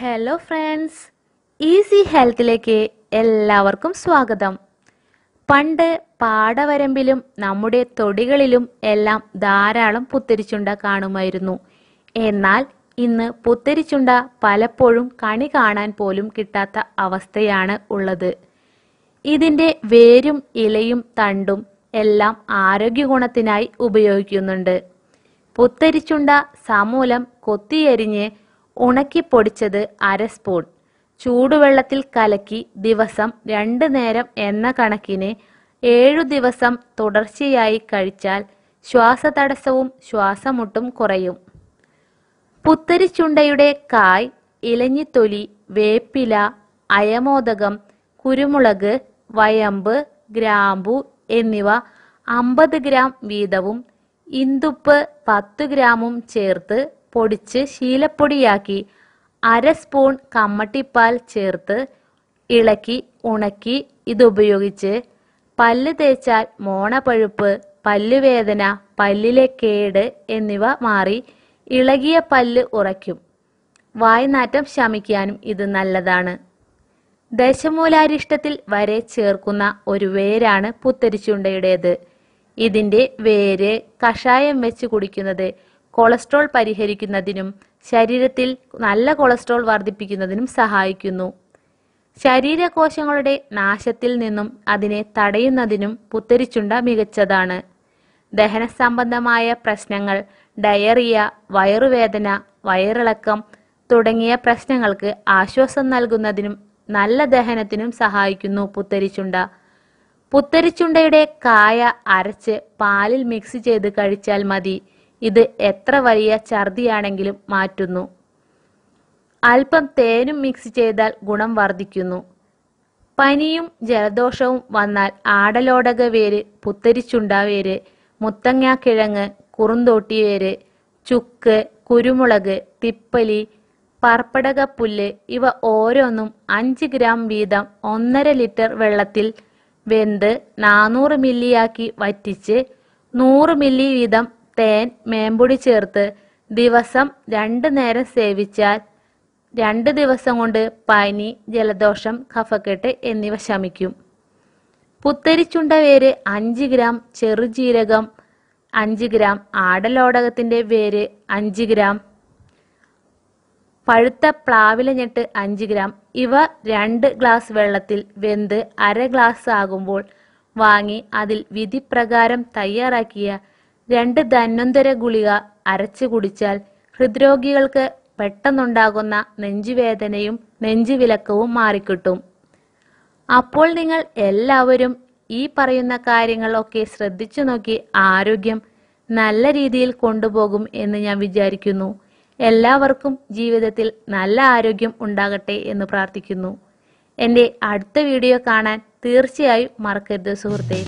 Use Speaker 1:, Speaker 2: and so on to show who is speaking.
Speaker 1: hello friends easy ഹെൽത്തിലേക്ക് എല്ലാവർക്കും സ്വാഗതം പണ്ട് പാടവരമ്പിലും നമ്മുടെ തൊടികളിലും എല്ലാം ധാരാളം പുത്തരിച്ചുണ്ട കാണുമായിരുന്നു എന്നാൽ ഇന്ന് പുത്തരിച്ചുണ്ട പലപ്പോഴും കണി കാണാൻ പോലും കിട്ടാത്ത അവസ്ഥയാണ് ഉള്ളത് ഇതിന്റെ വേരും ഇലയും തണ്ടും എല്ലാം ആരോഗ്യഗുണത്തിനായി ഉപയോഗിക്കുന്നുണ്ട് പുത്തരിച്ചുണ്ട സമൂലം കൊത്തിയരിഞ്ഞ് ഉണക്കി പൊടിച്ചത് അര സ്പൂൺ ചൂടുവെള്ളത്തിൽ കലക്കി ദിവസം രണ്ട് നേരം എന്ന കണക്കിന് ഏഴു ദിവസം തുടർച്ചയായി കഴിച്ചാൽ ശ്വാസതടസ്സവും ശ്വാസമുട്ടും കുറയും പുത്തരിച്ചുണ്ടയുടെ കായ് ഇലഞ്ഞിത്തൊലി വേപ്പില അയമോദകം കുരുമുളക് വയമ്പ് ഗ്രാമ്പു എന്നിവ അമ്പത് ഗ്രാം വീതവും ഇന്ദുപ്പ് പത്ത് ഗ്രാമും ചേർത്ത് പൊടിച്ച് ശീലപ്പൊടിയാക്കി അര സ്പൂൺ കമ്മട്ടിപ്പാൽ ചേർത്ത് ഇളക്കി ഉണക്കി ഇതുപയോഗിച്ച് പല്ല് തേച്ചാൽ മോണപ്പഴുപ്പ് പല്ലുവേദന പല്ലിലെ കേട് എന്നിവ മാറി ഇളകിയ പല്ല് ഉറയ്ക്കും വായ്നാറ്റം ശമിക്കാനും ഇത് നല്ലതാണ് ദശമൂലാരിഷ്ടത്തിൽ വരെ ചേർക്കുന്ന ഒരു വേരാണ് പുത്തരിച്ചുണ്ടയുടേത് ഇതിൻ്റെ വേര് കഷായം വെച്ച് കുടിക്കുന്നത് കൊളസ്ട്രോൾ പരിഹരിക്കുന്നതിനും ശരീരത്തിൽ നല്ല കൊളസ്ട്രോൾ വർദ്ധിപ്പിക്കുന്നതിനും സഹായിക്കുന്നു ശരീരകോശങ്ങളുടെ നാശത്തിൽ നിന്നും അതിനെ തടയുന്നതിനും പുത്തരിച്ചുണ്ട മികച്ചതാണ് ദഹന സംബന്ധമായ പ്രശ്നങ്ങൾ ഡയറിയ വയറുവേദന വയറിളക്കം തുടങ്ങിയ പ്രശ്നങ്ങൾക്ക് ആശ്വാസം നൽകുന്നതിനും നല്ല ദഹനത്തിനും സഹായിക്കുന്നു പുത്തരിച്ചുണ്ട പുത്തരിച്ചുണ്ടയുടെ കായ അരച്ച് പാലിൽ മിക്സ് ചെയ്ത് കഴിച്ചാൽ മതി ഇത് എത്ര വലിയ ഛർദിയാണെങ്കിലും മാറ്റുന്നു അല്പം തേനും മിക്സ് ചെയ്താൽ ഗുണം വർദ്ധിക്കുന്നു പനിയും ജലദോഷവും വന്നാൽ ആടലോടക വേര് പുത്തരിച്ചുണ്ടാവേര് വേര് മുത്തങ്ങാക്കിഴങ്ങ് കുറുന്തോട്ടിവേര് ചുക്ക് കുരുമുളക് തിപ്പലി പുല്ല് ഇവ ഓരോന്നും അഞ്ച് ഗ്രാം വീതം ഒന്നര ലിറ്റർ വെള്ളത്തിൽ വെന്ത് നാനൂറ് മില്ലിയാക്കി വറ്റിച്ച് നൂറ് മില്ലി വീതം തേൻ മേമ്പൊടി ചേർത്ത് ദിവസം രണ്ട് നേരം സേവിച്ചാൽ രണ്ട് ദിവസം കൊണ്ട് പനി ജലദോഷം കഫക്കെട്ട് എന്നിവ ശമിക്കും പുത്തരിച്ചുണ്ട വേര് അഞ്ച് ഗ്രാം ചെറുജീരകം അഞ്ച് ഗ്രാം ആടലോടകത്തിന്റെ വേര് അഞ്ച് ഗ്രാം പഴുത്ത പ്ലാവില ഞെട്ട് അഞ്ച് ഗ്രാം ഇവ രണ്ട് ഗ്ലാസ് വെള്ളത്തിൽ വെന്ത് അര ഗ്ലാസ് ആകുമ്പോൾ വാങ്ങി അതിൽ വിധിപ്രകാരം തയ്യാറാക്കിയ രണ്ട് ധന്വന്തര ഗുളിക അരച്ചു കുടിച്ചാൽ ഹൃദ്രോഗികൾക്ക് പെട്ടെന്നുണ്ടാകുന്ന നെഞ്ചുവേദനയും നെഞ്ചുവിലക്കവും മാറിക്കിട്ടും അപ്പോൾ നിങ്ങൾ എല്ലാവരും ഈ പറയുന്ന കാര്യങ്ങളൊക്കെ ശ്രദ്ധിച്ചു നോക്കി ആരോഗ്യം നല്ല രീതിയിൽ കൊണ്ടുപോകും എന്ന് ഞാൻ വിചാരിക്കുന്നു എല്ലാവർക്കും ജീവിതത്തിൽ നല്ല ആരോഗ്യം ഉണ്ടാകട്ടെ എന്ന് പ്രാർത്ഥിക്കുന്നു എൻ്റെ അടുത്ത വീഡിയോ കാണാൻ തീർച്ചയായും മറക്കരുത് സുഹൃത്തേ